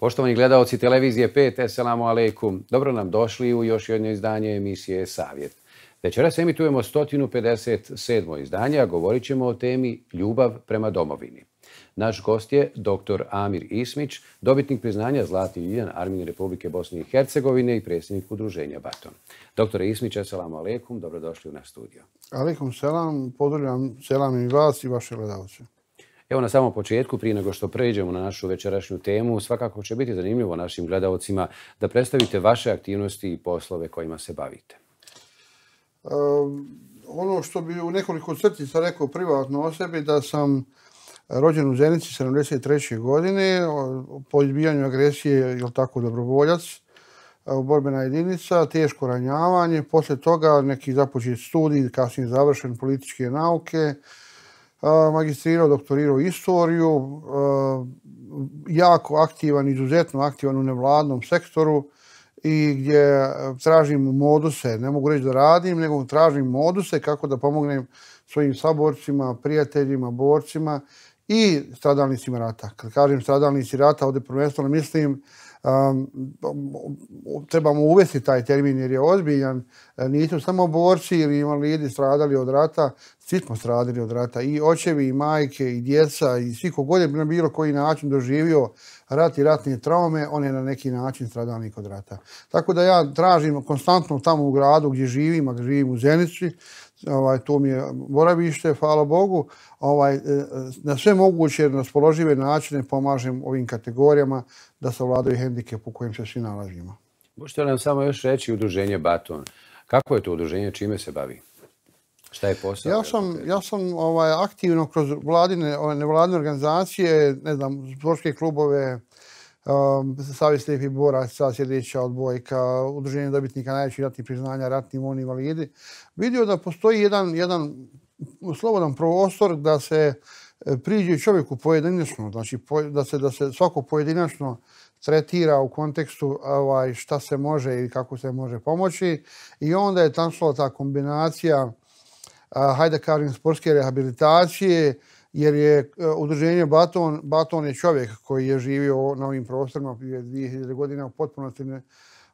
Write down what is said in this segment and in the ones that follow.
Poštovani gledalci televizije 5, eselamu alejkum. Dobro nam došli u još jedno izdanje emisije Savjet. Večeras emitujemo 157. izdanje, a govorit ćemo o temi Ljubav prema domovini. Naš gost je dr. Amir Ismić, dobitnik priznanja Zlati Ljiljan Armini Republike Bosne i Hercegovine i predsjednik udruženja Baton. Dr. Ismić, assalamu alaikum, dobrodošli u naš studio. Alaikum selam, podoljam selam i vas i vaše gledalce. Evo na samom početku, prije nego što pređemo na našu večerašnju temu, svakako će biti zanimljivo našim gledalcima da predstavite vaše aktivnosti i poslove kojima se bavite. Um, ono što bi u nekoliko crtica rekao privatno o sebi, da sam rođen u Zenici 73. godine, po izbijanju agresije, ili tako dobrovoljac, e, u borbena jedinica, teško ranjavanje, posle toga neki započet studij, kasnije završen političke nauke, uh, magistrirao, doktorirao istoriju, jako aktivan, izuzetno aktivan u nevladnom sektoru i gdje tražim moduse, ne mogu reći da radim, nego tražim moduse kako da pomognem svojim saborcima, prijateljima, borcima i stradalnicima rata. Kad kažem stradalnici rata, ovdje prvenstveno mislim um, trebamo uvesti taj termin jer je ozbiljan. E, nisu samo borci ili imali ljudi stradali od rata, svi smo stradali od rata. I očevi, i majke, i djeca, i svi kogod je na bilo koji način doživio rat i ratne traume, on je na neki način stradalnik od rata. Tako da ja tražim konstantno tamo u gradu gdje živim, a gdje živim u Zenici, ovaj, to mi je boravište, hvala Bogu, ovaj, e, e, na sve moguće, na spoložive načine pomažem ovim kategorijama da se vladaju hendikep u kojim se svi nalazimo. Možete nam samo još reći udruženje Baton. Kako je to udruženje, čime se bavi? Šta je posao? Ja sam, ja sam ovaj, aktivno kroz vladine, nevladine organizacije, ne znam, sportske klubove, Uh, ehm, Savjez Lijepi Borac, sada sljedeća odbojka, udruženje dobitnika najvećih ratnih priznanja, ratni i invalidi, vidio da postoji jedan, jedan slobodan prostor da se e, priđe čovjeku pojedinačno, znači po, da, se, da se svako pojedinačno tretira u kontekstu ovaj, šta se može i kako se može pomoći i onda je tamo ta kombinacija uh, hajde kažem sportske rehabilitacije uh, jer je e, udruženje Baton, Baton je čovjek koji je živio na ovim prostorima prije 2000 godina u potpunosti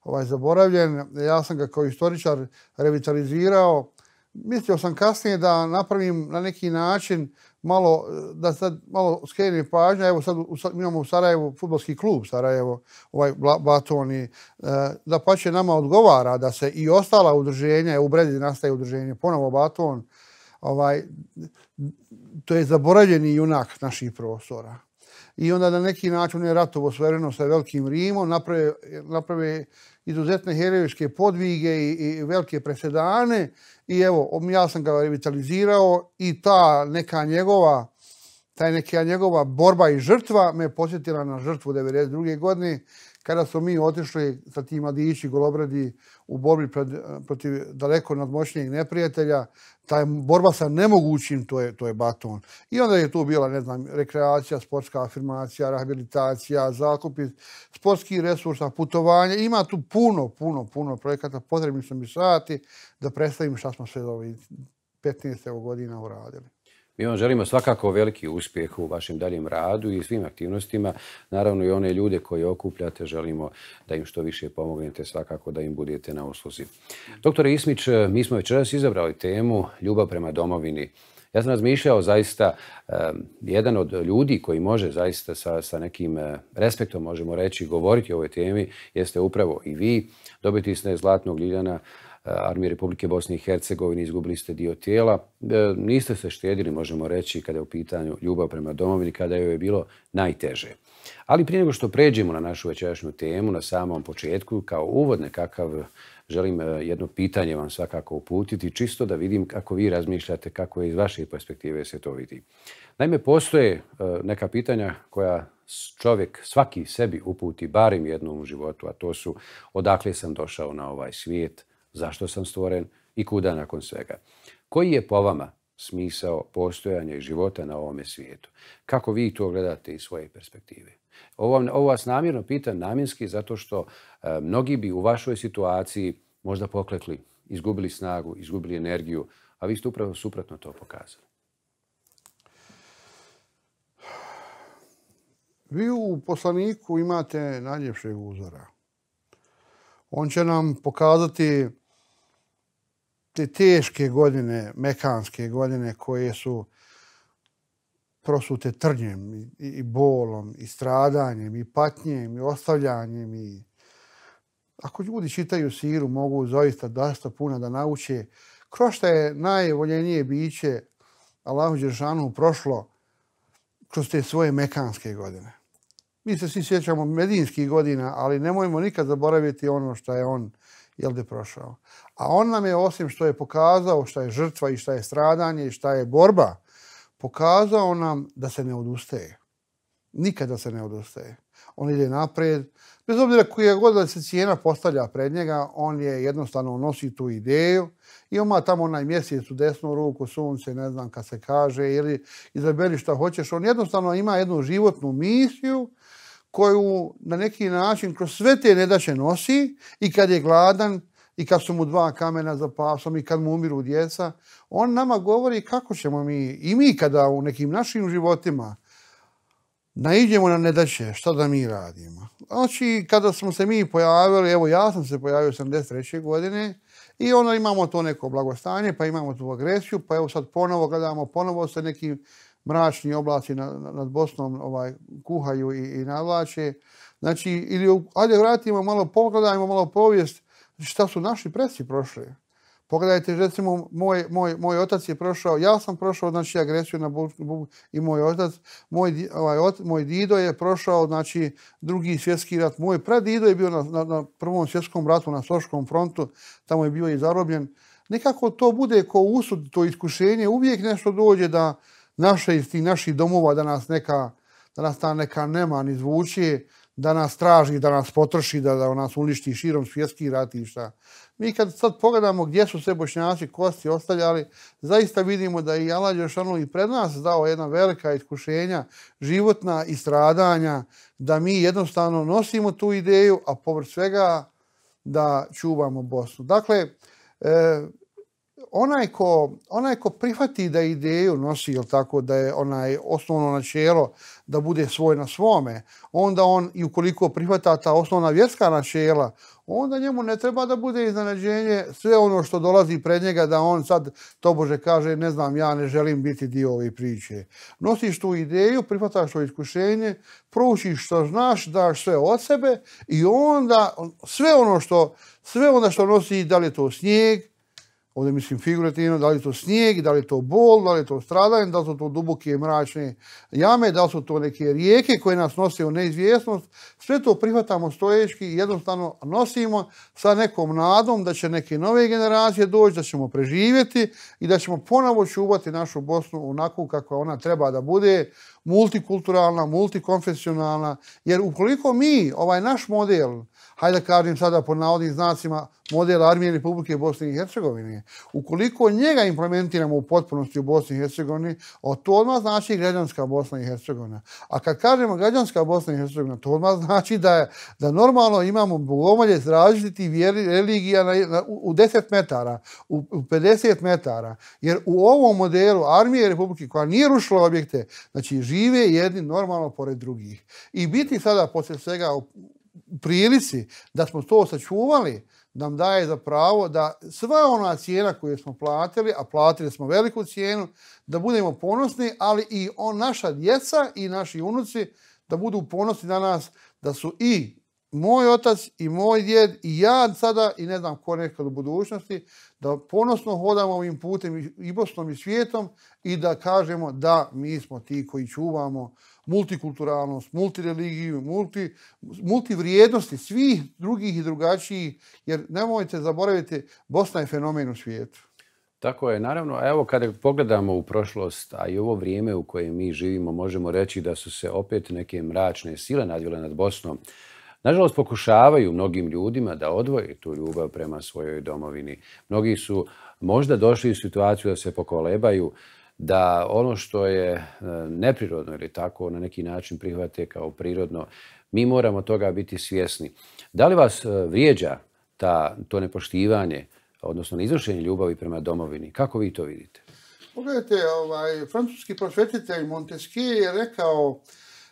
ovaj, zaboravljen. Ja sam ga kao istoričar revitalizirao. Mislio sam kasnije da napravim na neki način malo, e, da sad malo skrenim pažnja. Evo sad imamo u Sarajevu futbolski klub Sarajevo, ovaj Baton i e, da pa će nama odgovara da se i ostala udruženja, u Bredi nastaje udruženje, ponovo Baton, ovaj, to je zaboravljeni junak naših prostora. I onda na neki način je ratovo svereno sa Velikim Rimom, naprave, naprave izuzetne herojske podvige i, i velike presedane. I evo, ja sam ga revitalizirao i ta neka njegova taj neka njegova borba i žrtva me posjetila na žrtvu 92. godine kada smo mi otišli sa tim mladići golobradi u borbi protiv daleko nadmoćnijeg neprijatelja, taj borba sa nemogućim, to je, to je baton. I onda je tu bila, ne znam, rekreacija, sportska afirmacija, rehabilitacija, zakupi, sportski resursa, putovanje. Ima tu puno, puno, puno projekata. Potrebni su mi sati da predstavim šta smo sve ovih 15. godina uradili. Mi vam želimo svakako veliki uspjeh u vašem daljem radu i svim aktivnostima. Naravno i one ljude koje okupljate želimo da im što više pomognete, svakako da im budete na usluzi. Doktore Ismić, eh, mi smo večeras izabrali temu ljubav prema domovini. Ja sam razmišljao zaista eh, jedan od ljudi koji može zaista sa, sa nekim eh, respektom, možemo reći, govoriti o ovoj temi, jeste upravo i vi, dobiti sne Zlatnog Ljiljana, Eh, armije Republike Bosne i Hercegovine, izgubili ste dio tijela. Eh, niste se štedili, možemo reći, kada je u pitanju ljubav prema domovini, kada je bilo najteže. Ali prije nego što pređemo na našu večerašnju temu, na samom početku, kao uvod nekakav, želim eh, jedno pitanje vam svakako uputiti, čisto da vidim kako vi razmišljate, kako je iz vaše perspektive se to vidi. Naime, postoje neka pitanja koja čovjek svaki sebi uputi barim jednom u životu, a to su odakle sam došao na ovaj svijet, zašto sam stvoren i kuda nakon svega. Koji je po vama smisao postojanja i života na ovome svijetu? Kako vi to gledate iz svoje perspektive? Ovo, ovo vas namjerno pitan namjenski zato što e, mnogi bi u vašoj situaciji možda poklekli, izgubili snagu, izgubili energiju, a vi ste upravo suprotno to pokazali. Vi u poslaniku imate najljepšeg uzora. On će nam pokazati te teške godine, mekanske godine koje su prosute trnjem i, i bolom i stradanjem i patnjem i ostavljanjem i ako ljudi čitaju siru mogu zaista dosta puna da nauče kroz što je najvoljenije biće Allahu Đeršanu prošlo kroz te svoje mekanske godine. Mi se svi sjećamo medinskih godina, ali ne nemojmo nikad zaboraviti ono što je on uh, jel bi prošao. A on nam je, osim što je pokazao šta je žrtva i šta je stradanje i šta je borba, pokazao nam da se ne odustaje. Nikada se ne odustaje. On ide naprijed. Bez obzira koja god da se cijena postavlja pred njega, on je jednostavno nosi tu ideju i on ima tamo onaj mjesec u desnu ruku, sunce, ne znam kad se kaže, ili izabeli šta hoćeš. On jednostavno ima jednu životnu misiju koju na neki način kroz sve te nedaće nosi i kad je gladan i kad su mu dva kamena za pasom i kad mu umiru djeca, on nama govori kako ćemo mi i mi kada u nekim našim životima naiđemo na nedaće, šta da mi radimo. Znači, kada smo se mi pojavili, evo ja sam se pojavio 83. godine, I onda imamo to neko blagostanje, pa imamo tu agresiju, pa evo sad ponovo gledamo, ponovo se nekim mračni oblasti nad, nad Bosnom ovaj, kuhaju i, i navlače. Znači, ili, ajde vratimo malo, pogledajmo malo povijest šta su naši presi prošli. Pogledajte, recimo, moj, moj, moj otac je prošao, ja sam prošao, znači, agresiju na Bugu bu, i moj otac, moj, ovaj, ot, moj dido je prošao, znači, drugi svjetski rat. Moj predido je bio na, na, na prvom svjetskom ratu, na Soškom frontu, tamo je bio i zarobljen. Nekako to bude ko usud, to iskušenje, uvijek nešto dođe da, naše iz tih naših domova da nas neka da nas ta neka nema ni zvuči da nas straži da nas potroši, da, da nas uništi širom svjetski ratišta. Mi kad sad pogledamo gdje su sve bošnjaci kosti ostavljali, zaista vidimo da je Jalađe Šanu i pred nas dao jedna velika iskušenja, životna i stradanja, da mi jednostavno nosimo tu ideju, a povrst svega da čuvamo Bosnu. Dakle, e, onaj ko, onaj ko prihvati da ideju nosi, jel tako, da je onaj osnovno načelo da bude svoj na svome, onda on, i ukoliko prihvata ta osnovna vjerska načela, onda njemu ne treba da bude iznenađenje sve ono što dolazi pred njega da on sad to Bože, kaže ne znam ja ne želim biti dio ove priče. Nosiš tu ideju, prihvataš to iskušenje, proučiš što znaš, daš sve od sebe i onda sve ono što sve ono što nosi, da li to snijeg, ovdje mislim figurativno, da li to snijeg, da li to bol, da li to stradanje, da li su to duboke mračne jame, da li su to neke rijeke koje nas nose u neizvjesnost, sve to prihvatamo stoječki i jednostavno nosimo sa nekom nadom da će neke nove generacije doći, da ćemo preživjeti i da ćemo ponovo čuvati našu Bosnu onako kako ona treba da bude, multikulturalna, multikonfesionalna, jer ukoliko mi ovaj naš model, hajde kažem sada po navodnim znacima, model Armije Republike Bosne i Hercegovine. Ukoliko njega implementiramo u potpunosti u Bosni i Hercegovini, o to odmah znači građanska Bosna i Hercegovina. A kad kažemo građanska Bosna i Hercegovina, to odmah znači da, je, da normalno imamo bogomolje zražiti vjeri, religija na, na, u, 10 metara, u, u 50 metara. Jer u ovom modelu Armije Republike, koja nije rušila objekte, znači žive jedni normalno pored drugih. I biti sada poslije svega prilici da smo to sačuvali, nam daje za pravo da sva ona cijena koju smo platili, a platili smo veliku cijenu, da budemo ponosni, ali i on, naša djeca i naši unuci da budu ponosni na nas, da su i moj otac i moj djed i ja sada i ne znam ko nekad u budućnosti, da ponosno hodamo ovim putem i Bosnom i svijetom i da kažemo da mi smo ti koji čuvamo multikulturalnost, multireligiju, multi, multivrijednosti svih drugih i drugačijih, jer nemojte zaboraviti, Bosna je fenomen u svijetu. Tako je, naravno, evo kada pogledamo u prošlost, a i ovo vrijeme u kojem mi živimo, možemo reći da su se opet neke mračne sile nadvile nad Bosnom. Nažalost, pokušavaju mnogim ljudima da odvoje tu ljubav prema svojoj domovini. Mnogi su možda došli u situaciju da se pokolebaju, da ono što je e, neprirodno ili tako na neki način prihvate kao prirodno, mi moramo toga biti svjesni. Da li vas e, vrijeđa ta, to nepoštivanje, odnosno izvršenje ljubavi prema domovini? Kako vi to vidite? Pogledajte, ovaj, francuski prosvetitelj Montesquieu je rekao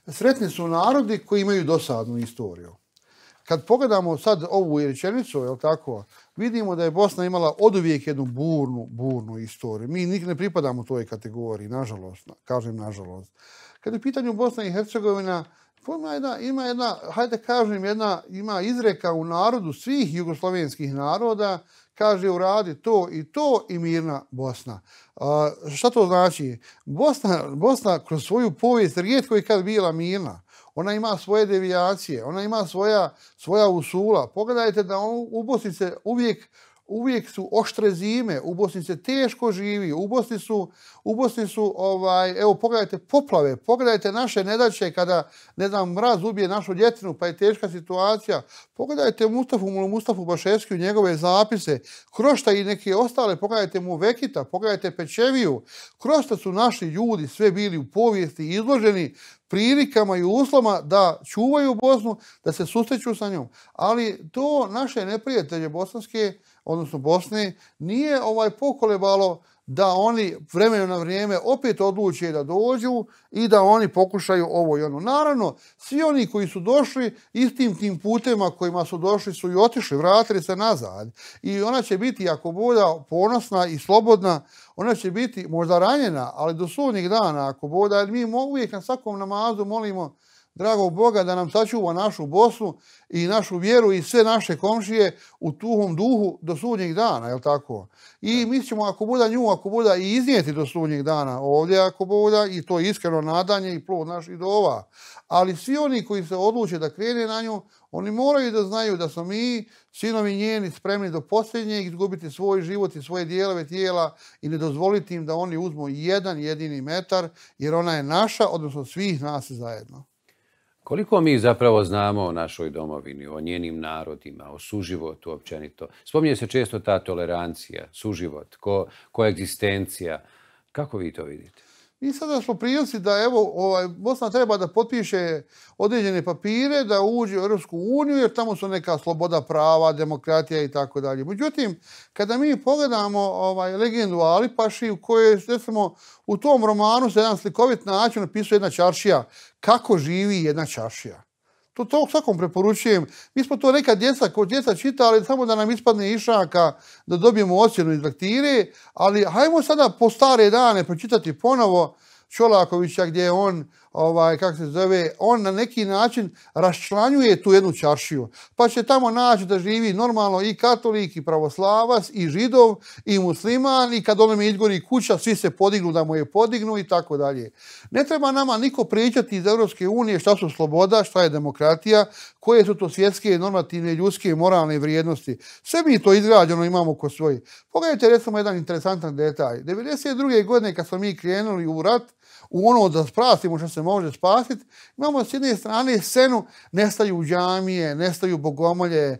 sretni su narodi koji imaju dosadnu istoriju kad pogledamo sad ovu rečenicu, je tako, vidimo da je Bosna imala od uvijek jednu burnu, burnu istoriju. Mi nik ne pripadamo toj kategoriji, nažalost, kažem nažalost. Kad je pitanju Bosna i Hercegovina, ima jedna, ima jedna, hajde kažem, jedna, ima izreka u narodu svih jugoslovenskih naroda, kaže uradi to i to i mirna Bosna. Uh, šta to znači? Bosna, Bosna kroz svoju povijest rijetko je kad bila mirna. Uh, ona ima svoje devijacije, ona ima svoja, svoja usula. Pogledajte da on, u Bosni se uvijek, uvijek su oštre zime, u Bosni se teško živi, u Bosni su, u Bosni su ovaj, evo pogledajte poplave, pogledajte naše nedaće kada, ne znam, mraz ubije našu djetinu pa je teška situacija. Pogledajte Mustafu, Mustafu Baševski u njegove zapise, krošta i neke ostale, pogledajte mu Vekita, pogledajte Pečeviju, krošta su naši ljudi sve bili u povijesti izloženi prilikama i uslovama da čuvaju Bosnu, da se susreću sa njom. Ali to naše neprijatelje bosanske, odnosno Bosne, nije ovaj pokolebalo uh, da oni vremenom na vrijeme opet odluče da dođu i da oni pokušaju ovo i ono. Naravno, svi oni koji su došli istim tim putema kojima su došli su i otišli, vratili se nazad. I ona će biti, ako boda ponosna i slobodna, ona će biti možda ranjena, ali do sudnjeg dana, ako boda, jer mi uvijek na svakom namazu molimo dragog Boga, da nam sačuva našu Bosnu i našu vjeru i sve naše komšije u tuhom duhu do sudnjeg dana, je li tako? I mi ćemo, ako bude nju, ako bude i iznijeti do sudnjeg dana ovdje, ako bude, i to je iskreno nadanje i plod naših dova. Ali svi oni koji se odluče da krene na nju, oni moraju da znaju da smo mi, sinovi njeni, spremni do posljednjeg izgubiti svoj život i svoje dijelove tijela i ne dozvoliti im da oni uzmu jedan jedini metar, jer ona je naša, odnosno svih nas zajedno. Koliko mi zapravo znamo o našoj domovini, o njenim narodima, o suživotu općenito? Spominje se često ta tolerancija, suživot, ko, koegzistencija. Kako vi to vidite? I sada smo prijeli da evo, ovaj, Bosna treba da potpiše određene papire, da uđe u Europsku uniju, jer tamo su neka sloboda prava, demokratija i tako dalje. Međutim, kada mi pogledamo ovaj, legendu Alipaši, u kojoj, recimo, u tom romanu se jedan slikovit način napisao jedna čaršija, kako živi jedna čaršija. To, to svakom preporučujem. Mi smo to neka djeca, ko djeca čita, ali samo da nam ispadne išaka, da dobijemo ocjenu iz lektire, ali hajmo sada po stare dane pročitati ponovo Čolakovića gdje je on ovaj, kako se zove, on na neki način raščlanjuje tu jednu čaršiju. Pa će tamo naći da živi normalno i katolik, i pravoslavac, i židov, i musliman, i kad onome izgori kuća, svi se podignu da mu je podignu i tako dalje. Ne treba nama niko pričati iz Europske unije šta su sloboda, šta je demokratija, koje su to svjetske, normativne, ljudske, moralne vrijednosti. Sve mi to izgrađeno imamo ko svoji. Pogledajte, recimo, jedan interesantan detalj. 1992. godine, kad smo mi krenuli u rat, u ono da spratimo što se može spasiti, imamo s jedne strane senu, nestaju džamije, nestaju bogomolje, e,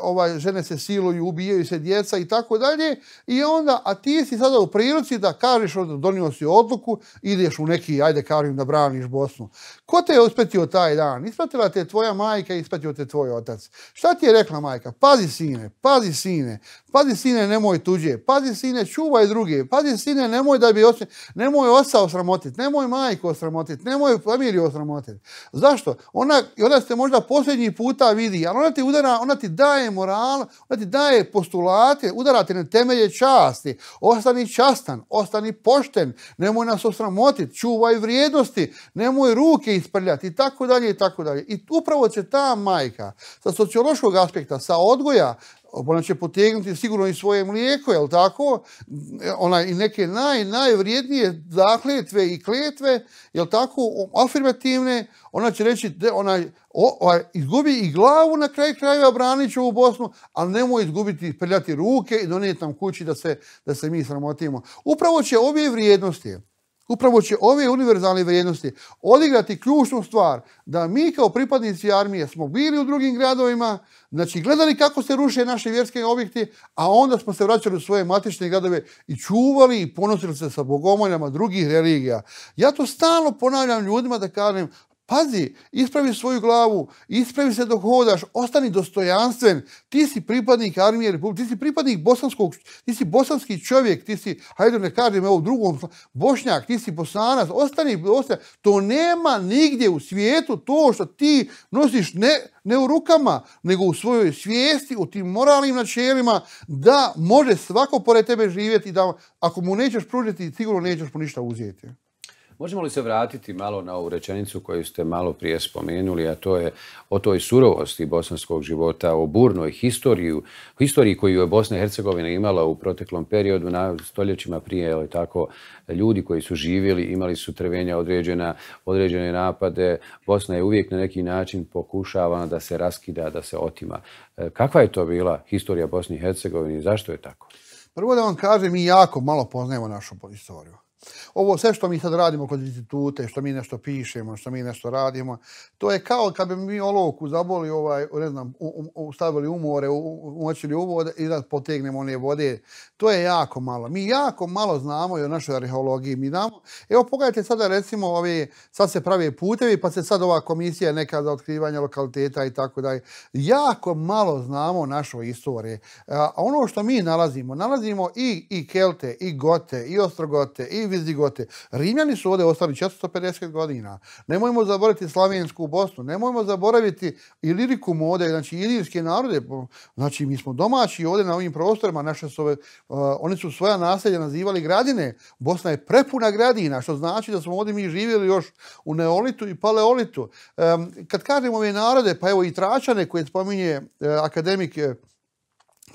ovaj, žene se siluju, ubijaju se djeca i tako dalje. I onda, a ti si sada u prilici da kažeš, da donio si odluku, ideš u neki, ajde karim da braniš Bosnu. Ko te je uspetio taj dan? Ispratila te tvoja majka i ispratio te tvoj otac. Šta ti je rekla majka? Pazi sine, pazi sine, pazi sine, nemoj tuđe, pazi sine, čuvaj druge, pazi sine, nemoj da bi osje... nemoj ostao sramoti osramotiti, nemoj majku osramotiti, nemoj familiju osramotiti. Zašto? Ona, i ona se možda posljednji puta vidi, ali ona ti, udara, ona ti daje moral, ona ti daje postulate, udara te na temelje časti. Ostani častan, ostani pošten, nemoj nas osramotiti, čuvaj vrijednosti, nemoj ruke isprljati, i tako dalje, i tako dalje. I upravo će ta majka sa sociološkog aspekta, sa odgoja, ona će potegnuti sigurno i svoje mlijeko, je li tako? Ona i neke naj, najvrijednije zakletve i kletve, je li tako, afirmativne, ona će reći, de, ona, o, o, izgubi i glavu na kraj krajeva Braniću u Bosnu, ali nemoj izgubiti, prljati ruke i donijeti nam kući da se, da se mi sramotimo. Upravo će obje vrijednosti, Upravo će ove univerzalne vrijednosti odigrati ključnu stvar da mi kao pripadnici armije smo bili u drugim gradovima, znači gledali kako se ruše naše vjerske objekte, a onda smo se vraćali u svoje matične gradove i čuvali i ponosili se sa bogomoljama drugih religija. Ja to stalno ponavljam ljudima da kažem Pazi, ispravi svoju glavu, ispravi se dok hodaš, ostani dostojanstven. Ti si pripadnik armije Republike, ti si pripadnik bosanskog, ti si bosanski čovjek, ti si, hajde ne kažem ovo drugom, bošnjak, ti si bosanac, ostani, ostani. To nema nigdje u svijetu to što ti nosiš ne, ne u rukama, nego u svojoj svijesti, u tim moralnim načelima, da može svako pored tebe živjeti da ako mu nećeš pružiti, sigurno nećeš po ništa uzeti. Možemo li se vratiti malo na ovu rečenicu koju ste malo prije spomenuli, a to je o toj surovosti bosanskog života, o burnoj historiju, historiji koju je Bosna i Hercegovina imala u proteklom periodu, na stoljećima prije, ali tako, ljudi koji su živjeli, imali su trvenja određena, određene napade. Bosna je uvijek na neki način pokušavana da se raskida, da se otima. E, kakva je to bila historija Bosni i Hercegovini i zašto je tako? Prvo da vam kažem, mi jako malo poznajemo našu historiju. Ovo sve što mi sad radimo kod institute, što mi nešto pišemo, što mi nešto radimo, to je kao kad bi mi olovku zaboli, ovaj, ne znam, u, u, stavili umore, umočili uvode i da potegnemo one vode. To je jako malo. Mi jako malo znamo i o našoj arheologiji. Mi znamo, evo pogledajte sada recimo, ove, sad se prave putevi, pa se sad ova komisija neka za otkrivanje lokaliteta i tako dalje. Jako malo znamo našo istorije. A ono što mi nalazimo, nalazimo i, i Kelte, i Gote, i Ostrogote, i zvijezdi Rimljani su ovdje ostali 450 godina. Nemojmo zaboraviti Slavijensku u Bosnu. Nemojmo zaboraviti Ilirikum ovdje, znači Ilirske narode. Znači, mi smo domaći ovdje na ovim prostorima. Naše su e, oni su svoja naselja nazivali gradine. Bosna je prepuna gradina, što znači da smo ovdje mi živjeli još u Neolitu i Paleolitu. kad kažemo ove narode, pa evo i Tračane koje spominje e, akademike uh,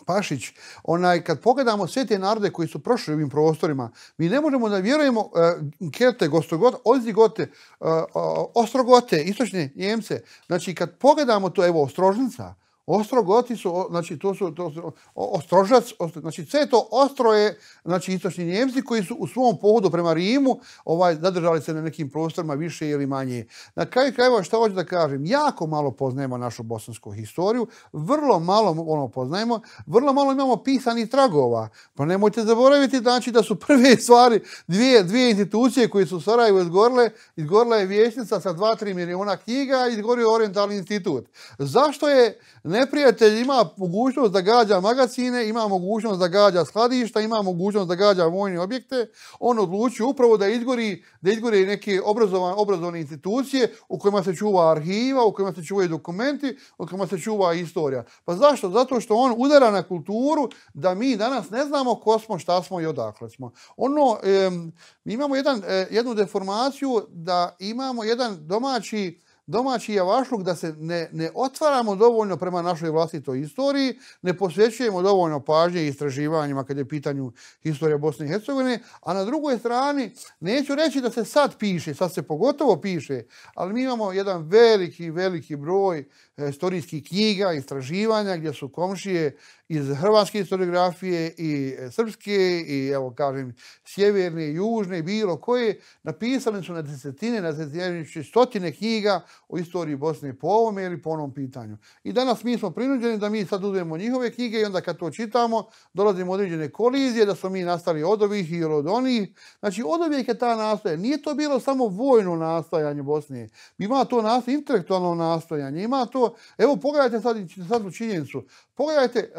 Pašić, onaj, kad pogledamo sve te narode koji su prošli ovim prostorima, mi ne možemo da vjerujemo uh, e, Kerte, Gostogote, Ozigote, uh, e, uh, e, Ostrogote, Istočne Njemce. Znači, kad pogledamo to, evo, Ostrožnica, uh, Ostrogoti su, znači, to su, to su ostrožac, ostro, znači, sve to ostroje, znači, istočni Njemci koji su u svom pohodu prema Rimu ovaj, zadržali se na nekim prostorima više ili manje. Na kraju krajeva, što hoću da kažem, jako malo poznajemo našu bosansku historiju, vrlo malo ono poznajemo, vrlo malo imamo pisani tragova. Pa nemojte zaboraviti, znači, da su prve stvari, dvije, dvije institucije koje su u Sarajevo izgorile, izgorila je vješnica sa 2-3 miliona knjiga i izgorio Orientalni institut. Zašto je, ne neprijatelj ima mogućnost da gađa magazine, ima mogućnost da gađa skladišta, ima mogućnost da gađa vojne objekte, on odluči upravo da izgori, da izgori neke obrazovan, obrazovane institucije u kojima se čuva arhiva, u kojima se čuvaju dokumenti, u kojima se čuva istorija. Pa zašto? Zato što on udara na kulturu da mi danas ne znamo ko smo, šta smo i odakle smo. Ono, um, imamo jedan, e, jednu deformaciju da imamo jedan domaći, domaći javašluk da se ne, ne otvaramo dovoljno prema našoj vlastitoj istoriji, ne posvećujemo dovoljno pažnje i istraživanjima kad je pitanju istorija Bosne i Hercegovine, a na drugoj strani neću reći da se sad piše, sad se pogotovo piše, ali mi imamo jedan veliki, veliki broj E, istorijskih knjiga, istraživanja gdje su komšije iz hrvatske historiografije i e, srpske i evo kažem sjeverne i južne bilo koje napisali su na desetine, na desetine stotine knjiga o istoriji Bosne po ovom ili po onom pitanju. I danas mi smo prinuđeni da mi sad uzmemo njihove knjige i onda kad to čitamo dolazimo određene kolizije da su mi nastali od ovih ili od onih. Znači od ovih je ta nastoja. Nije to bilo samo vojno nastojanje Bosne. Ima to nastojanje, intelektualno nastojanje, ima to evo pogledajte sad, sad u činjenicu, pogledajte e,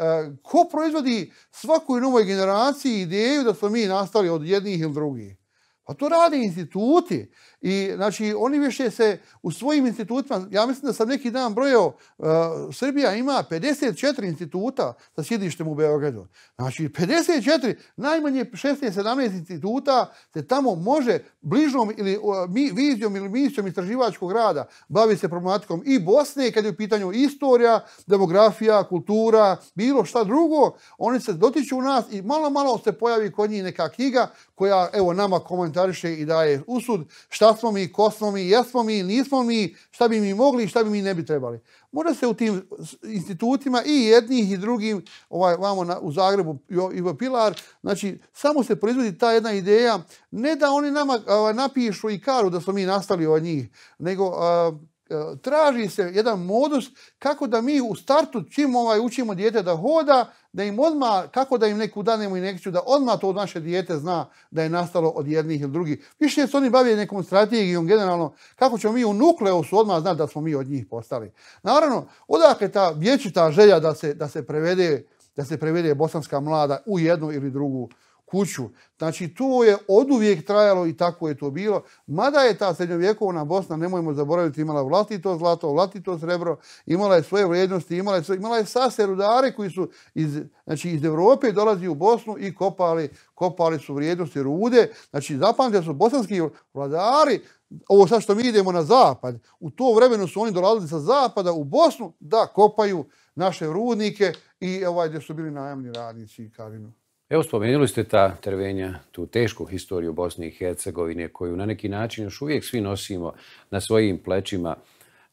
ko proizvodi svakoj novoj generaciji ideju da smo mi nastali od jednih ili drugih. Pa to rade instituti. I znači oni više se u svojim institutima, ja mislim da sam neki dan brojao, uh, Srbija ima 54 instituta sa sjedištem u Beogradu. Znači 54, najmanje 16-17 instituta se tamo može bližnom ili uh, mi, vizijom ili misijom istraživačkog rada bavi se problematikom i Bosne kad je u pitanju istorija, demografija, kultura, bilo šta drugo, oni se dotiču u nas i malo malo se pojavi kod njih neka knjiga koja evo nama komentariše i daje usud šta smo mi, ko smo mi, jesmo mi, nismo mi, šta bi mi mogli i šta bi mi ne bi trebali. Može se u tim institutima i jednih i drugim, ovaj, vamo na, u Zagrebu i u Pilar, znači samo se proizvodi ta jedna ideja, ne da oni nama ovaj, napišu i karu da smo mi nastali od njih, nego... Ovaj, E, traži se jedan modus kako da mi u startu čim ovaj učimo dijete da hoda, da im odma kako da im neku danemo i nekću, da odma to od naše dijete zna da je nastalo od jednih ili drugih. Više se oni bavili nekom strategijom generalno, kako ćemo mi u nukleusu odma znati da smo mi od njih postali. Naravno, odakle ta vječita želja da se, da se prevede da se prevede bosanska mlada u jednu ili drugu kuću. Znači, tu je od uvijek trajalo i tako je to bilo. Mada je ta srednjovjekovna Bosna, nemojmo zaboraviti, imala vlastito zlato, vlastito srebro, imala je svoje vrijednosti, imala je, imala je sase rudare koji su iz, znači, iz Evrope dolazi u Bosnu i kopali, kopali su vrijednosti rude. Znači, zapamtite su bosanski vladari, ovo sad što mi idemo na zapad, u to vremenu su oni dolazili sa zapada u Bosnu da kopaju naše rudnike i ovaj gdje su bili najamni radnici i Karinu. Evo, spomenuli ste ta trvenja, tu tešku historiju Bosne i Hercegovine, koju na neki način još uvijek svi nosimo na svojim plećima.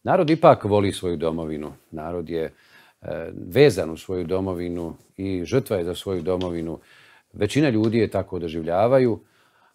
Narod ipak voli svoju domovinu. Narod je e, vezan u svoju domovinu i žrtva je za svoju domovinu. Većina ljudi je tako doživljavaju.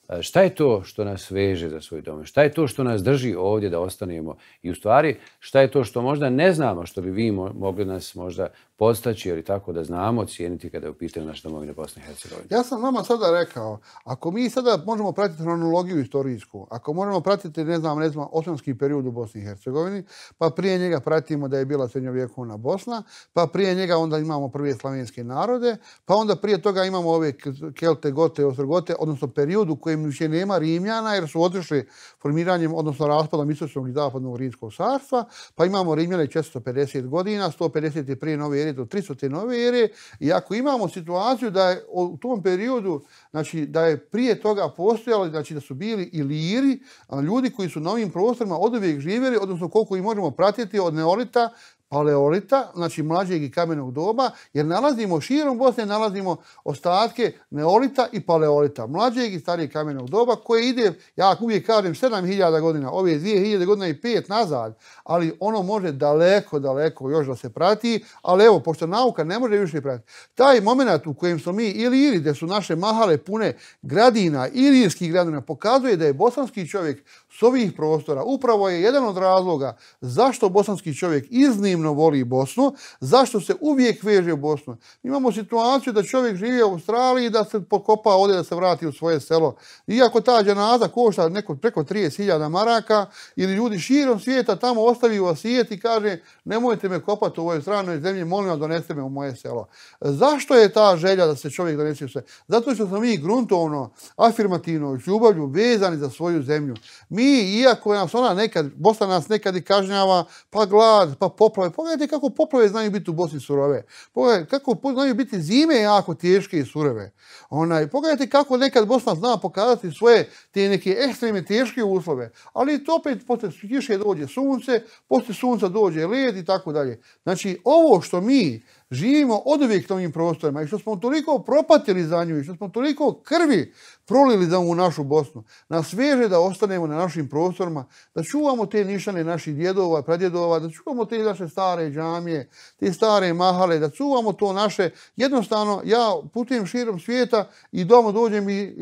E, šta je to što nas veže za svoju domovinu? Šta je to što nas drži ovdje da ostanemo? I u stvari, šta je to što možda ne znamo, što bi vi mogli nas možda postaći, ali tako da znamo cijeniti kada je u pitanju naša domovina Bosne i Hercegovine. Ja sam vama sada rekao, ako mi sada možemo pratiti analogiju istorijsku, ako možemo pratiti, ne znam, ne znam, osmanski period u Bosni i Hercegovini, pa prije njega pratimo da je bila srednjovjekovna Bosna, pa prije njega onda imamo prve slavenske narode, pa onda prije toga imamo ove Kelte, Gote, Ostrogote, odnosno period u kojem više nema Rimljana, jer su otišli formiranjem, odnosno raspadom istočnog i zapadnog Rimskog sarstva, pa imamo Rimljane 450 godina, 150 je prije nove do 300. nove ere i ako imamo situaciju da je u tom periodu, znači da je prije toga postojalo, znači da su bili i liri, ljudi koji su na ovim prostorima od uvijek živjeli, odnosno koliko ih možemo pratiti od neolita paleolita, znači mlađeg i kamenog doba, jer nalazimo širom Bosne, nalazimo ostatke neolita i paleolita, mlađeg i starijeg kamenog doba, koje ide, ja uvijek kažem, 7000 godina, ove 2000 godina i 5 nazad, ali ono može daleko, daleko još da se prati, ali evo, pošto nauka ne može više pratiti, taj moment u kojem smo mi ili ili, gde su naše mahale pune gradina, ilirskih gradina, pokazuje da je bosanski čovjek s ovih prostora upravo je jedan od razloga zašto bosanski čovjek iznimno voli Bosnu, zašto se uvijek veže u Bosnu. Imamo situaciju da čovjek živi u Australiji da se pokopa ovdje da se vrati u svoje selo. Iako ta džanaza košta neko preko 30.000 maraka ili ljudi širom svijeta tamo ostavi u Asijet i kaže nemojte me kopati u ovoj stranoj zemlji, molim vam donesite me u moje selo. Zašto je ta želja da se čovjek donese u sve? Zato što smo mi gruntovno, afirmativno, ljubavlju vezani za svoju zemlju. Mi mi, iako je nas ona nekad, Bosna nas nekad i kažnjava, pa glad, pa poplave. Pogledajte kako poplave znaju biti u Bosni surove. Pogledajte kako znaju biti zime jako teške i sureve. Onaj, pogledajte kako nekad Bosna zna pokazati svoje te neke ekstreme teške uslove. Ali to opet posle tiše dođe sunce, posle sunca dođe led i tako dalje. Znači, ovo što mi živimo od uvijek na ovim prostorima i što smo toliko propatili za nju i što smo toliko krvi prolili za ovu našu Bosnu, na sveže da ostanemo na našim prostorima, da čuvamo te nišane naših djedova, pradjedova, da čuvamo te naše stare džamije, te stare mahale, da čuvamo to naše. Jednostavno, ja putujem širom svijeta i doma dođem i...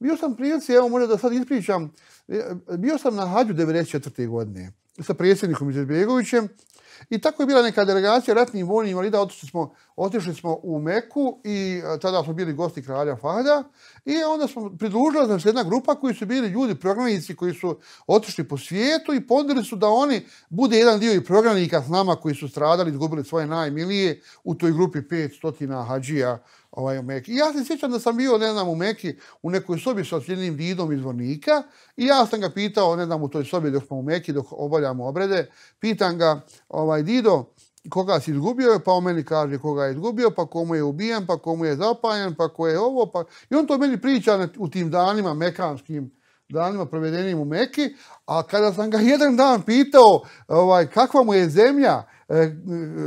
bio sam prijeci, evo možda da sad ispričam, e, bio sam na hađu 94. godine sa predsjednikom Izetbegovićem I tako je bila neka delegacija ratnih vojnih invalida, otišli smo, otišli smo u Meku i e, tada smo bili gosti kralja Fahda i onda smo pridružili se jedna grupa koji su bili ljudi, programnici koji su otišli po svijetu i ponderili su da oni bude jedan dio i programnika s nama koji su stradali, izgubili svoje najmilije u toj grupi 500 hađija ovaj, u Meki. I ja se sjećam da sam bio, ne znam, u Meki, u nekoj sobi sa osjećenim vidom izvornika i ja sam ga pitao, ne znam, u toj sobi dok smo u Meki, dok obavljamo obrede, pitan ga, ovaj, dido, koga si izgubio, pa on meni kaže koga je izgubio, pa komu je ubijen, pa komu je zapaljen, pa ko je ovo, pa... I on to meni priča u tim danima mekanskim, danima provedenim u Meki, a kada sam ga jedan dan pitao ovaj, kakva mu je zemlja, e,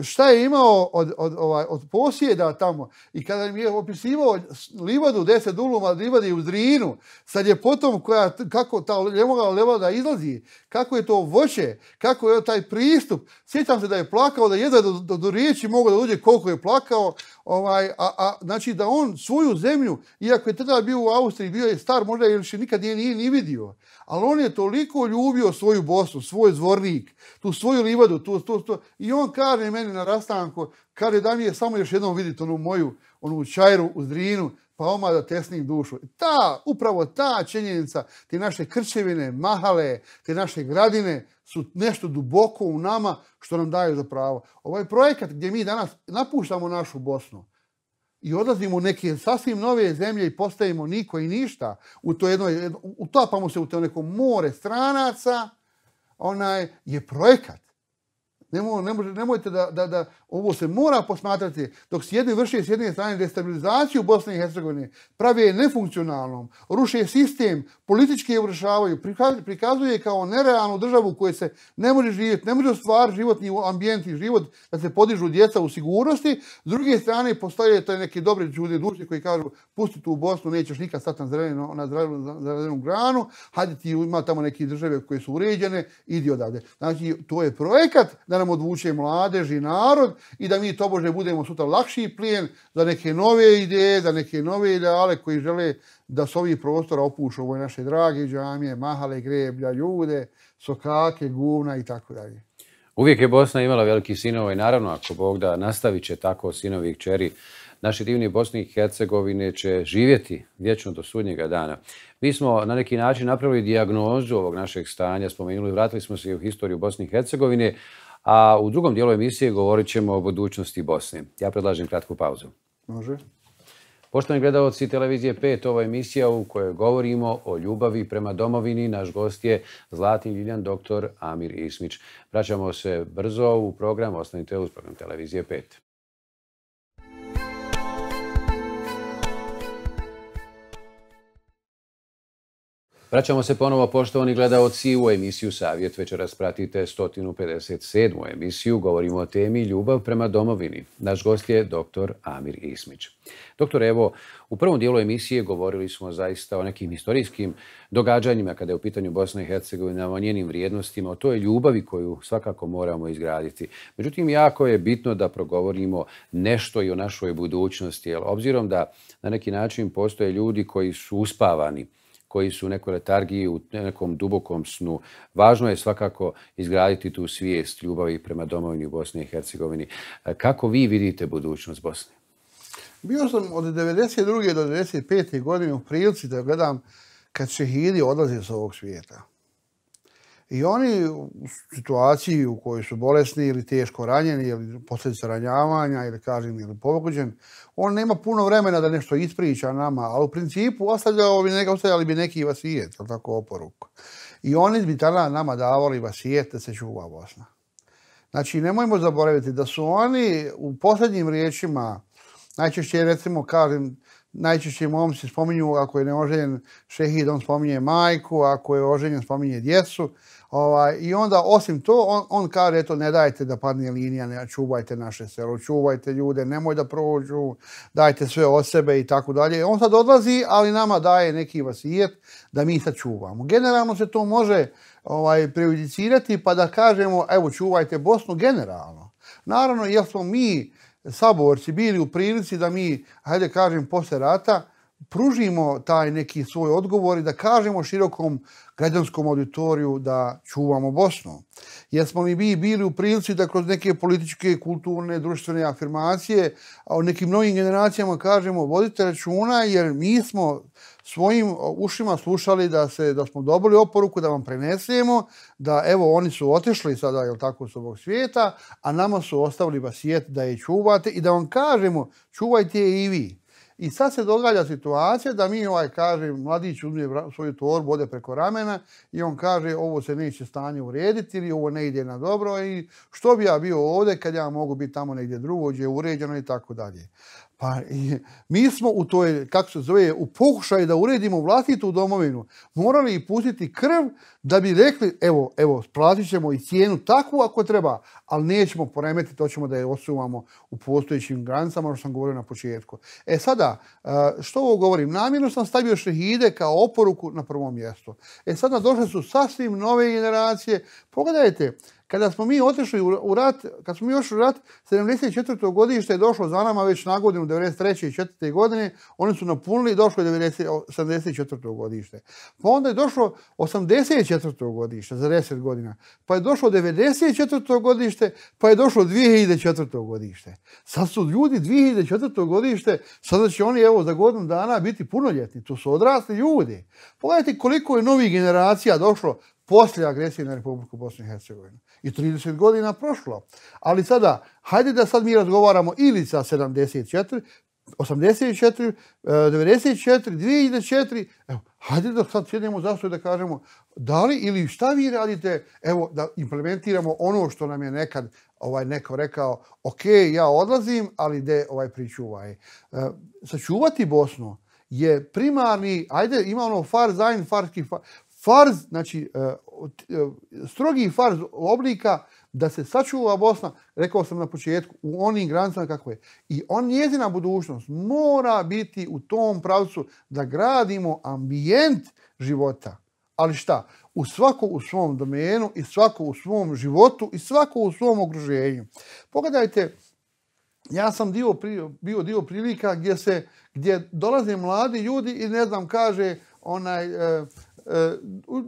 šta je imao od, od, ovaj, od posjeda tamo i kada mi je opisivao livadu, deset uluma livadi u Zrinu, sa ljepotom koja, kako ta ljemoga levada izlazi, kako je to voće, kako je taj pristup. Sjećam se da je plakao, da jedva do, do, do riječi mogu da uđe koliko je plakao, ovaj, a, a znači da on svoju zemlju, iako je tada bio u Austriji, bio je star, možda je nikad nije, nije ni vidio, ali on je toliko ljubio svoju Bosnu, svoj zvornik, tu svoju livadu, tu, tu, tu. i on kaže meni na rastanku, kaže da mi je samo još jednom vidjeti onu moju, onu čajru u zrinu, pa oma da tesnim dušu. Ta, upravo ta čenjenica, te naše krčevine, mahale, te naše gradine, su nešto duboko u nama što nam daju za pravo. Ovaj projekat gdje mi danas napuštamo našu Bosnu, i odlazim u neke sasvim nove zemlje i postavimo niko i ništa, u to jedno, utopamo se u to neko more stranaca, onaj je projekat. Nemo, može, nemojte da, da, da ovo se mora posmatrati dok se jedne vrši s jedne strane destabilizaciju Bosne i Hercegovine pravi je nefunkcionalnom, ruše sistem, politički je vršavaju, prikazuje kao nerealnu državu koje se ne može živjeti, ne može stvar životni ambijent i život da se podižu djeca u sigurnosti. S druge strane postoje to neke dobre ljudi duše koji kažu pusti tu u Bosnu, nećeš nikad stati na zrelenu, na na zrelenu granu, hajde ti ima tamo neke države koje su uređene, idi odavde. Znači, to je projekat da nam odvuče mladež i narod i da mi to bože budemo sutra lakši plijen za neke nove ideje, za neke nove ideale koji žele da s ovih prostora opušu ovoj naše drage džamije, mahale, greblja, ljude, sokake, guvna i tako dalje. Uvijek je Bosna imala veliki sinova i naravno ako Bog da nastavit će tako sinovi i kćeri, naši divni Bosni i Hercegovine će živjeti vječno do sudnjega dana. Mi smo na neki način napravili dijagnozu ovog našeg stanja, spomenuli, vratili smo se u historiju Bosni i Hercegovine, a u drugom dijelu emisije govorit ćemo o budućnosti Bosne. Ja predlažem kratku pauzu. Može. Poštovani gledalci Televizije 5, ovo je emisija u kojoj govorimo o ljubavi prema domovini. Naš gost je Zlatin Ljiljan, doktor Amir Ismić. Vraćamo se brzo u program, ostanite uz program Televizije 5. Vraćamo se ponovo, poštovani gledaoci, u emisiju Savjet. Večeras pratite 157. emisiju. Govorimo o temi Ljubav prema domovini. Naš gost je dr. Amir Ismić. Doktor, evo, u prvom dijelu emisije govorili smo zaista o nekim historijskim događanjima kada je u pitanju Bosne i Hercegovine, o njenim vrijednostima, o toj ljubavi koju svakako moramo izgraditi. Međutim, jako je bitno da progovorimo nešto i o našoj budućnosti, jer obzirom da na neki način postoje ljudi koji su uspavani, koji su u nekoj letargiji, u nekom dubokom snu. Važno je svakako izgraditi tu svijest ljubavi prema domovini Bosni i Hercegovini. E, kako vi vidite budućnost Bosne? Bio sam od 1992. do 1995. godine u prilici da gledam kad šehidi odlaze iz ovog svijeta. I oni u situaciji u kojoj su bolesni ili teško ranjeni ili posljedice ranjavanja ili kažem ili pogođen, on nema puno vremena da nešto ispriča nama, ali u principu ostavljali bi, neka, ostavljali bi neki vasijet, ili tako oporuk. I oni bi tada nama davali vasijet da se čuva Bosna. Znači, nemojmo zaboraviti da su oni u posljednjim riječima, najčešće recimo kažem, najčešće momci spominju ako je neoženjen šehid, on spominje majku, ako je oženjen spominje djecu. Ovaj, I onda, osim to, on, on kaže, eto, ne dajte da padne linija, ne, čuvajte naše selo, čuvajte ljude, nemoj da prođu, dajte sve od sebe i tako dalje. On sad odlazi, ali nama daje neki vasijet da mi sad čuvamo. Generalno se to može ovaj, prejudicirati pa da kažemo, evo, čuvajte Bosnu generalno. Naravno, jel smo mi, saborci, bili u prilici da mi, hajde kažem, posle rata, pružimo taj neki svoj odgovor i da kažemo širokom građanskom auditoriju da čuvamo Bosnu. Jesmo mi bi bili u prilici da kroz neke političke, kulturne, društvene afirmacije a o nekim novim generacijama kažemo vodite računa jer mi smo svojim ušima slušali da se da smo dobili oporuku da vam prenesemo da evo oni su otišli sada je tako s ovog svijeta a nama su ostavili vas da je čuvate i da vam kažemo čuvajte je i vi. I sad se događa situacija da mi ovaj kaže, mladić uzme svoju torbu, ode preko ramena i on kaže ovo se neće stanje urediti ili ovo ne ide na dobro i što bi ja bio ovdje kad ja mogu biti tamo negdje drugo, gdje je uređeno i tako dalje. Pa i, mi smo u toj, kako se zove, u pokušaju da uredimo vlastitu domovinu, morali i pustiti krv da bi rekli, evo, evo, platit ćemo i cijenu takvu ako treba, ali nećemo poremeti, to ćemo da je osuvamo u postojećim granicama, ono što sam govorio na početku. E sada, što ovo govorim? Namjerno sam stavio šehide kao oporuku na prvom mjestu. E sada došle su sasvim nove generacije. Pogledajte, Kada smo mi otišli u, rat, kad smo mi još u rat, 74. godište je došlo za nama već na godinu 93. i 4. godine, oni su napunili i došlo je 84. godište. Pa onda je došlo 84. godište za 10 godina, pa je došlo 94. godište, pa je došlo 2004. godište. Sad su ljudi 2004. godište, sada će oni evo za godinu dana biti punoljetni, tu su odrasli ljudi. Pogledajte koliko je novih generacija došlo poslije agresije na Republiku Bosne i Hercegovine. I 30 godina prošlo. Ali sada, hajde da sad mi razgovaramo ili sa 74, 84, 94, 2004, evo, hajde da sad sjednemo za da kažemo da li ili šta vi radite, evo, da implementiramo ono što nam je nekad ovaj neko rekao, ok, ja odlazim, ali de ovaj pričuvaj. Eh, sačuvati Bosnu, je primarni, ajde, ima ono far zain, farski, farz, znači e, e, strogi farz oblika da se sačuva Bosna, rekao sam na početku, u onim granicama kako je. I on njezina budućnost mora biti u tom pravcu da gradimo ambijent života. Ali šta? U svako u svom domenu i svako u svom životu i svako u svom okruženju. Pogledajte, ja sam dio, bio dio prilika gdje se gdje dolaze mladi ljudi i ne znam, kaže onaj, eh, E,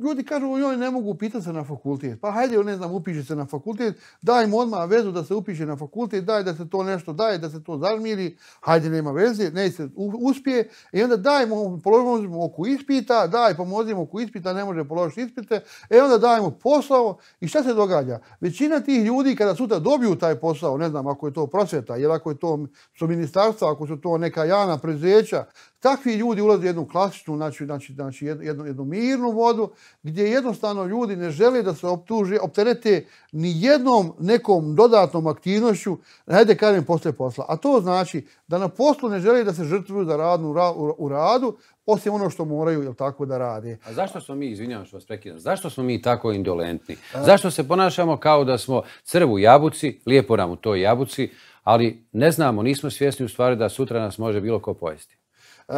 ljudi kažu, joj, ne mogu upitati se na fakultet. Pa hajde, ne znam, upiši se na fakultet, daj mu odmah vezu da se upiše na fakultet, daj da se to nešto daje, da se to zažmiri, hajde, nema veze, ne se uspije. I onda daj mu, položi oko ispita, daj, pomozimo mu oko ispita, ne može položiti ispite, e onda daj mu posao. I šta se događa? Većina tih ljudi kada sutra dobiju taj posao, ne znam, ako je to prosveta, ili ako je to su ministarstva, ako su to neka jana prezeća, Takvi ljudi ulaze u jednu klasičnu, znači, znači, znači jednu, jednu mirnu vodu, gdje jednostavno ljudi ne žele da se optuže, opterete ni jednom nekom dodatnom aktivnošću, najde kadem posle posla. A to znači da na poslu ne žele da se žrtvuju za radnu ra, u, u radu, osim ono što moraju jel tako da rade. A zašto smo mi, izvinjavam što vas prekidam, zašto smo mi tako indolentni? A... Zašto se ponašamo kao da smo crvu jabuci, lijepo nam u toj jabuci, ali ne znamo, nismo svjesni u stvari da sutra nas može bilo ko pojesti? Eh,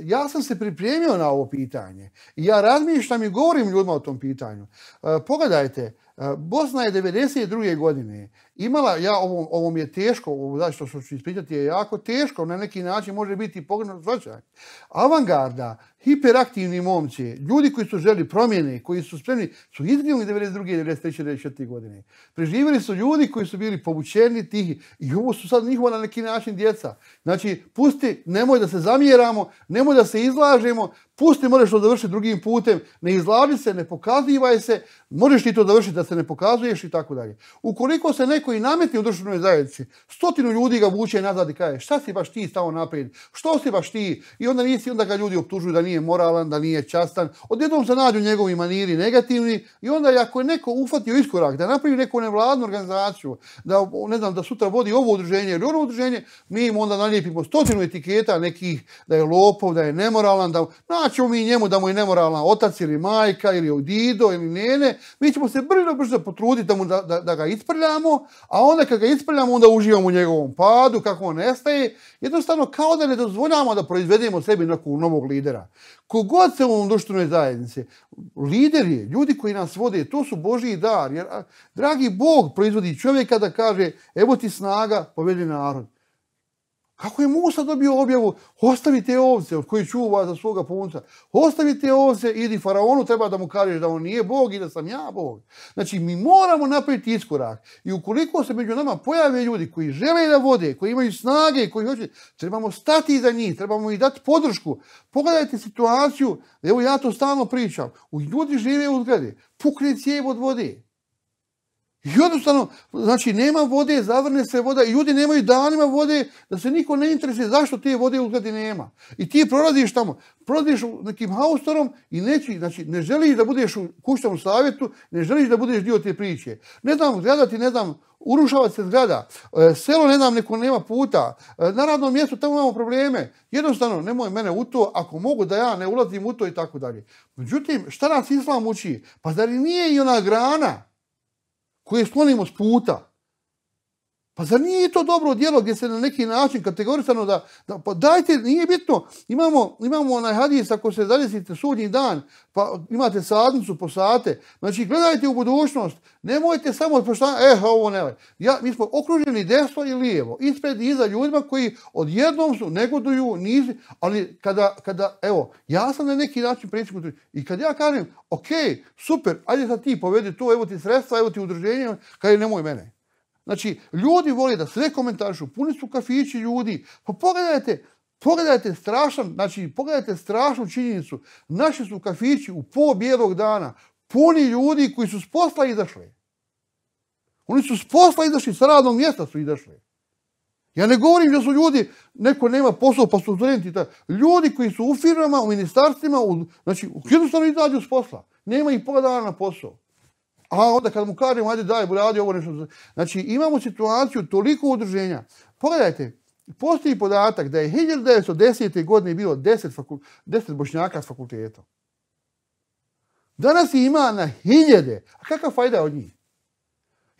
ja sam se pripremio na ovo pitanje. Ja razmišljam i govorim ljudima o tom pitanju. Eh, pogledajte, E, Bosna je 1992. godine imala, ja, ovom ovo je teško, ovo znači što ću ispričati, je jako teško, na neki način može biti pogledan zločak. Avangarda, hiperaktivni momci, ljudi koji su želi promjene, koji su spremni, su izgledali 1992. 1993. 1994. godine. Preživjeli su ljudi koji su bili povučeni tihi i ovo su sad njihova na neki način djeca. Znači, pusti, nemoj da se zamjeramo, nemoj da se izlažemo, pusti, moraš to završiti drugim putem, ne izlaži se, ne pokazivaj se, možeš ti to završiti da se ne pokazuješ i tako dalje. Ukoliko se neko i nametni u društvenoj zajednici, stotinu ljudi ga vuče nazad i kaže šta si baš ti stao naprijed, što si baš ti i onda nisi, onda ga ljudi optužuju da nije moralan, da nije častan. Odjednom se nađu njegovi maniri negativni i onda ako je neko ufatio iskorak da napravi neku nevladnu organizaciju, da, ne znam, da sutra vodi ovo udruženje ili ono udruženje, mi im onda nalijepimo stotinu etiketa nekih da je lopov, da je nemoralan, da naćemo mi njemu da mu je nemoralan otac ili majka ili dido ili nene, mi ćemo se brzo treba brzo potrudi da, mu da, da, da ga isprljamo, a onda kad ga isprljamo, onda uživamo u njegovom padu, kako on nestaje. Jednostavno, kao da ne dozvoljamo da proizvedemo sebi nekog novog lidera. Kogod se u ovom društvenoj zajednici, lider je, ljudi koji nas vode, to su Božiji dar. Jer, dragi Bog proizvodi čovjeka da kaže, evo ti snaga, povedi narod. Kako je Musa dobio objavu? ostavite te ovce od koji čuva za svoga punca. Ostavite te ovce, idi faraonu, treba da mu kažeš da on nije Bog i da sam ja Bog. Znači, mi moramo napraviti iskorak. I ukoliko se među nama pojave ljudi koji žele da vode, koji imaju snage, koji hoće, trebamo stati za njih, trebamo ih dati podršku. Pogledajte situaciju, evo ja to stalno pričam, u ljudi žive u zgrade, pukne cijev od vode. I jednostavno, znači, nema vode, zavrne se voda i ljudi nemaju danima vode da se niko ne interesuje zašto te vode u nema. I ti prolaziš tamo, prolaziš nekim haustorom i neći, znači, ne želiš da budeš u kućnom savjetu, ne želiš da budeš dio te priče. Ne znam, zgrada ti, ne znam, urušava se zgrada, e, selo ne znam, neko nema puta, e, na radnom mjestu tamo imamo probleme. Jednostavno, nemoj mene u to, ako mogu da ja ne ulazim u to i tako dalje. Međutim, šta nas islam uči? Pa zar nije i ona grana? koje sklonimo s puta, Pa zar nije to dobro djelo gdje se na neki način kategorisano da, da pa dajte, nije bitno, imamo, imamo onaj hadis ako se zadesite sudnji dan, pa imate sadnicu, po sate, znači gledajte u budućnost, nemojte samo odpoštavati, eh, ovo ne Ja, mi smo okruženi desno i lijevo, ispred i iza ljudima koji odjednom su, negoduju, nizi, ali kada, kada evo, ja sam na neki način pričekutu i kad ja kažem, ok, super, ajde sad ti povedi to, evo ti sredstva, evo ti udruženje, kada je nemoj mene. Znači, ljudi voli da sve komentarišu, puni su kafići ljudi. Pa pogledajte, pogledajte strašan, znači, pogledajte strašnu činjenicu. Naši su kafići u po bijelog dana puni ljudi koji su s posla izašli. Oni su s posla izašli, sa radnog mjesta su izašli. Ja ne govorim da su ljudi, neko nema posao, pa su studenti, ta. ljudi koji su u firmama, u ministarstvima, u, znači, jednostavno izađu s posla. Nema ih pola dana na posao. A onda kad mu kažemo, ajde daj, radi ovo nešto. Znači, imamo situaciju toliko udruženja. Pogledajte, postoji podatak da je 1910. godine bilo 10, fakul, 10 bošnjaka s fakultetom. Danas ima na hiljede. A kakva fajda od njih?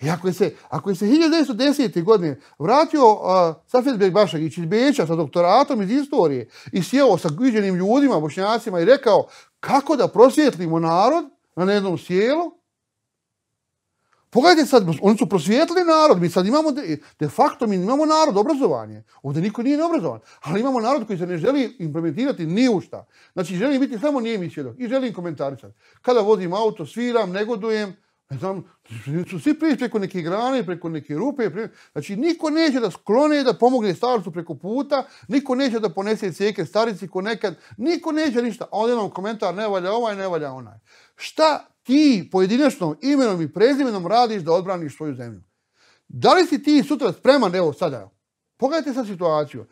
I ako je se, ako je se 1910. godine vratio uh, Safetberg Bašagić iz Beća sa doktoratom iz istorije i sjeo sa viđenim ljudima, bošnjacima i rekao kako da prosvjetlimo narod na jednom sjelu, Pogledajte sad, oni su prosvijetili narod, mi sad imamo, de, de facto mi imamo narod, obrazovanje. Ovdje niko nije neobrazovan, ali imamo narod koji se ne želi implementirati ni u šta. Znači, želim biti samo njemi svjedok i želim komentarisati. Kada vozim auto, sviram, negodujem, ne znam, su svi prič preko neke grane, preko neke rupe. Pre... Znači, niko neće da sklone, da pomogne starcu preko puta, niko neće da ponese cijeke starici ko nekad, niko neće ništa. A onda jedan komentar, ne valja ovaj, ne valja onaj. Šta ti pojedinačno imenom i prezimenom radiš da odbraniš svoju zemlju. Da li si ti sutra spreman, evo sada, pogledajte sad situaciju,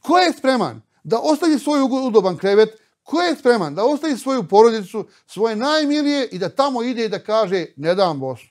ko je spreman da ostavi svoj udoban krevet, ko je spreman da ostavi svoju porodicu, svoje najmilije i da tamo ide i da kaže ne dam Bosnu.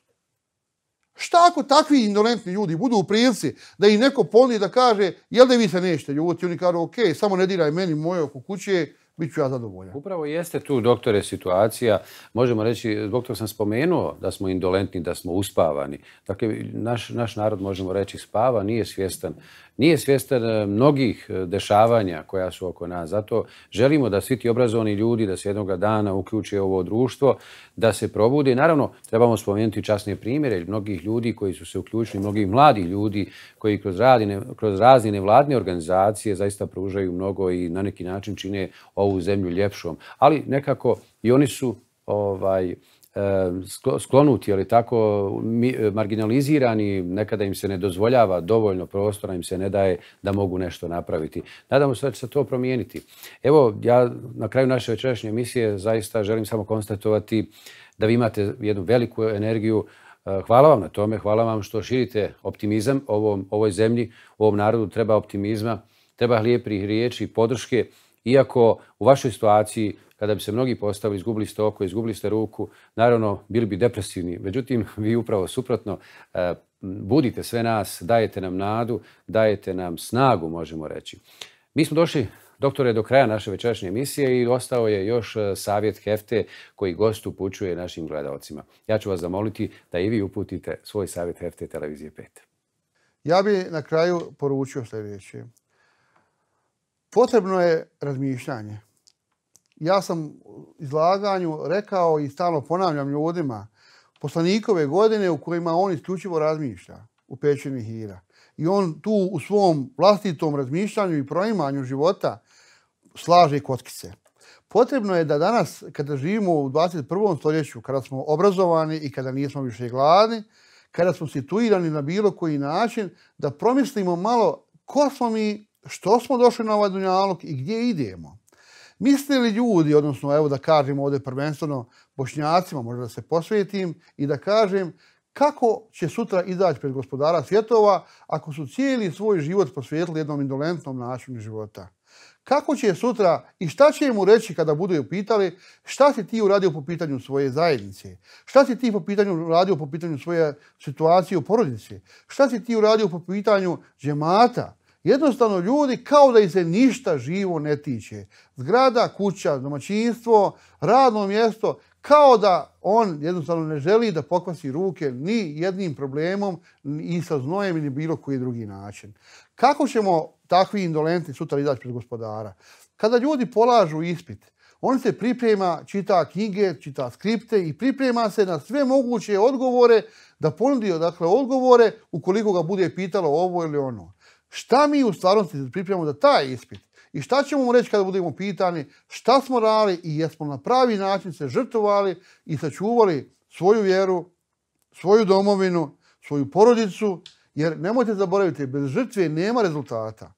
Šta ako takvi indolentni ljudi budu u prilici da ih neko poni da kaže jel da vi se nećete ljuti? Oni kažu ok, samo ne diraj meni moje oko kuće, bit ću ja zadovoljan. Upravo jeste tu, doktore, situacija. Možemo reći, zbog toga sam spomenuo da smo indolentni, da smo uspavani. Dakle, naš, naš narod, možemo reći, spava, nije svjestan nije svjestan eh, mnogih eh, dešavanja koja su oko nas. Zato želimo da svi ti obrazovani ljudi da se jednog dana uključuje ovo društvo, da se probude. Naravno, trebamo spomenuti časne primjere mnogih ljudi koji su se uključili, mnogih mladih ljudi koji kroz, radine, kroz razne vladne organizacije zaista pružaju mnogo i na neki način čine ovu zemlju ljepšom. Ali nekako i oni su ovaj, sklonuti, ali tako marginalizirani, nekada im se ne dozvoljava dovoljno prostora, im se ne daje da mogu nešto napraviti. Nadamo se da će se to promijeniti. Evo, ja na kraju naše večerašnje emisije zaista želim samo konstatovati da vi imate jednu veliku energiju. Eh, hvala vam na tome, hvala vam što širite optimizam ovom, ovoj zemlji, ovom narodu treba optimizma, treba lijepih riječi, podrške, iako u vašoj situaciji kada bi se mnogi postavili, izgubili ste oko, izgubili ste ruku, naravno bili bi depresivni. Međutim, vi upravo suprotno e, budite sve nas, dajete nam nadu, dajete nam snagu, možemo reći. Mi smo došli, doktore, do kraja naše večerašnje emisije i ostao je još e, savjet Hefte koji gost upućuje našim gledalcima. Ja ću vas zamoliti da i vi uputite svoj savjet Hefte Televizije 5. Ja bih na kraju poručio sljedeće. Potrebno je razmišljanje ja sam izlaganju rekao i stalno ponavljam ljudima, poslanikove godine u kojima on isključivo razmišlja u pećini Hira. I on tu u svom vlastitom razmišljanju i proimanju života slaže kockice. Potrebno je da danas, kada živimo u 21. stoljeću, kada smo obrazovani i kada nismo više gladni, kada smo situirani na bilo koji način, da promislimo malo ko smo mi, što smo došli na ovaj dunjalog i gdje idemo. Misli li ljudi, odnosno evo da kažem ovdje prvenstveno bošnjacima, možda da se posvetim i da kažem kako će sutra izaći pred gospodara svjetova ako su cijeli svoj život posvetili jednom indolentnom načinu života? Kako će sutra i šta će mu reći kada budu joj pitali šta si ti uradio po pitanju svoje zajednice? Šta si ti po pitanju uradio po pitanju svoje situacije u porodici? Šta si ti uradio po pitanju džemata? Jednostavno ljudi kao da ih se ništa živo ne tiče. Zgrada, kuća, domaćinstvo, radno mjesto, kao da on jednostavno ne želi da pokvasi ruke ni jednim problemom, ni sa znojem ili bilo koji drugi način. Kako ćemo takvi indolenti sutra izaći pred gospodara? Kada ljudi polažu ispit, on se priprema, čita knjige, čita skripte i priprema se na sve moguće odgovore, da ponudi dakle, odgovore ukoliko ga bude pitalo ovo ili ono šta mi u stvarnosti pripremamo za taj ispit i šta ćemo mu reći kada budemo pitani, šta smo rali i jesmo na pravi način se žrtovali i sačuvali svoju vjeru, svoju domovinu, svoju porodicu, jer nemojte zaboraviti, bez žrtve nema rezultata.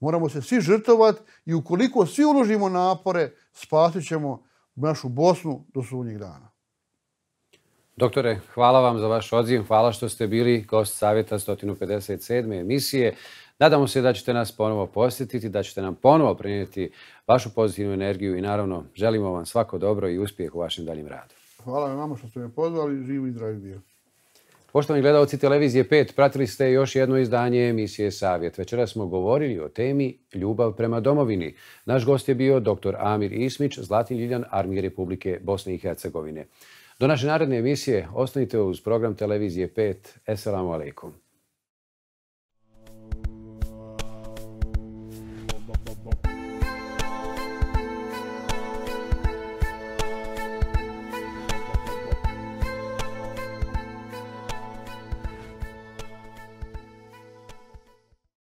Moramo se svi žrtovati i ukoliko svi uložimo napore, spasit ćemo našu Bosnu do sunnjeg dana. Doktore, hvala vam za vaš odziv. Hvala što ste bili gost savjeta 157. emisije. Nadamo se da ćete nas ponovo posjetiti, da ćete nam ponovo prinijeti vašu pozitivnu energiju i naravno želimo vam svako dobro i uspjeh u vašem daljem radu. Hvala vam što ste me pozvali, živu i zdravi bio. Poštovani gledalci Televizije 5, pratili ste još jedno izdanje emisije Savjet. Večera smo govorili o temi ljubav prema domovini. Naš gost je bio dr. Amir Ismić, Zlatin Ljiljan, Armije Republike Bosne i Hercegovine. Do naše naredne emisije ostanite uz program Televizije 5. Esselamu alaikum.